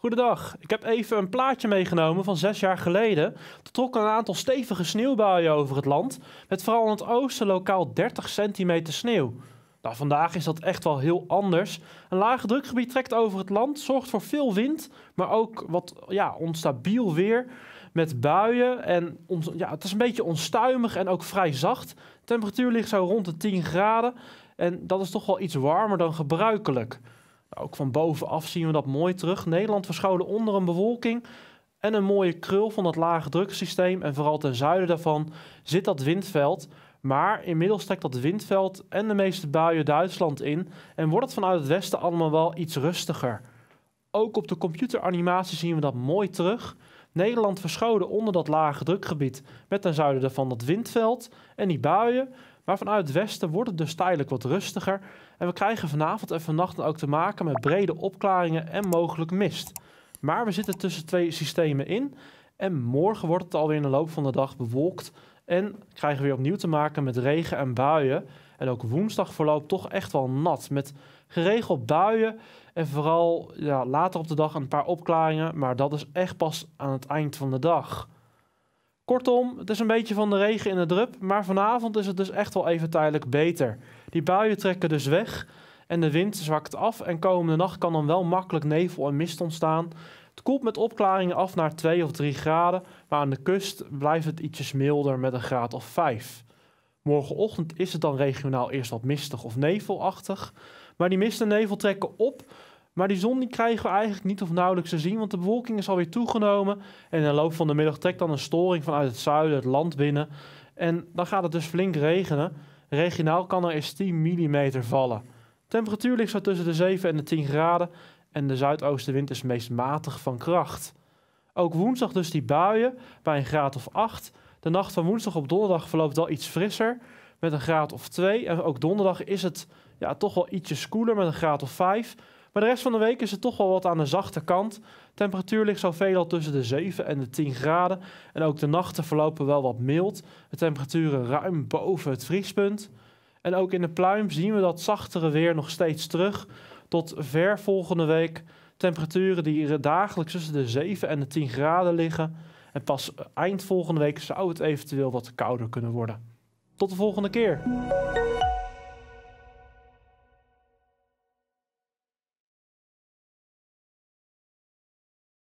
Goedendag, ik heb even een plaatje meegenomen van zes jaar geleden. Er trokken een aantal stevige sneeuwbuien over het land, met vooral in het oosten lokaal 30 centimeter sneeuw. Nou, vandaag is dat echt wel heel anders. Een lage drukgebied trekt over het land, zorgt voor veel wind, maar ook wat ja, onstabiel weer met buien. En ja, het is een beetje onstuimig en ook vrij zacht. De temperatuur ligt zo rond de 10 graden en dat is toch wel iets warmer dan gebruikelijk. Ook van bovenaf zien we dat mooi terug. Nederland verscholen onder een bewolking en een mooie krul van dat lage drukssysteem. En vooral ten zuiden daarvan zit dat windveld. Maar inmiddels trekt dat windveld en de meeste buien Duitsland in. En wordt het vanuit het westen allemaal wel iets rustiger. Ook op de computeranimatie zien we dat mooi terug. Nederland verscholen onder dat lage drukgebied met ten zuiden daarvan dat windveld en die buien. Maar vanuit het westen wordt het dus tijdelijk wat rustiger. En we krijgen vanavond en vannacht ook te maken met brede opklaringen en mogelijk mist. Maar we zitten tussen twee systemen in. En morgen wordt het alweer in de loop van de dag bewolkt. En krijgen we weer opnieuw te maken met regen en buien. En ook woensdag verloopt toch echt wel nat. Met geregeld buien. En vooral ja, later op de dag een paar opklaringen. Maar dat is echt pas aan het eind van de dag. Kortom, het is een beetje van de regen in de drup, maar vanavond is het dus echt wel even tijdelijk beter. Die buien trekken dus weg en de wind zwakt af en komende nacht kan dan wel makkelijk nevel en mist ontstaan. Het koelt met opklaringen af naar 2 of 3 graden, maar aan de kust blijft het ietsjes milder met een graad of 5. Morgenochtend is het dan regionaal eerst wat mistig of nevelachtig, maar die mist en nevel trekken op maar die zon die krijgen we eigenlijk niet of nauwelijks te zien, want de bewolking is alweer toegenomen. En in de loop van de middag trekt dan een storing vanuit het zuiden het land binnen. En dan gaat het dus flink regenen. Regionaal kan er eens 10 mm vallen. Temperatuur ligt zo tussen de 7 en de 10 graden en de zuidoostenwind is meest matig van kracht. Ook woensdag dus die buien bij een graad of 8. De nacht van woensdag op donderdag verloopt wel iets frisser met een graad of 2. En ook donderdag is het ja, toch wel ietsjes koeler met een graad of 5. Maar de rest van de week is het toch wel wat aan de zachte kant. Temperatuur ligt zo veelal tussen de 7 en de 10 graden. En ook de nachten verlopen wel wat mild. De temperaturen ruim boven het vriespunt. En ook in de pluim zien we dat zachtere weer nog steeds terug. Tot ver volgende week. Temperaturen die dagelijks tussen de 7 en de 10 graden liggen. En pas eind volgende week zou het eventueel wat kouder kunnen worden. Tot de volgende keer.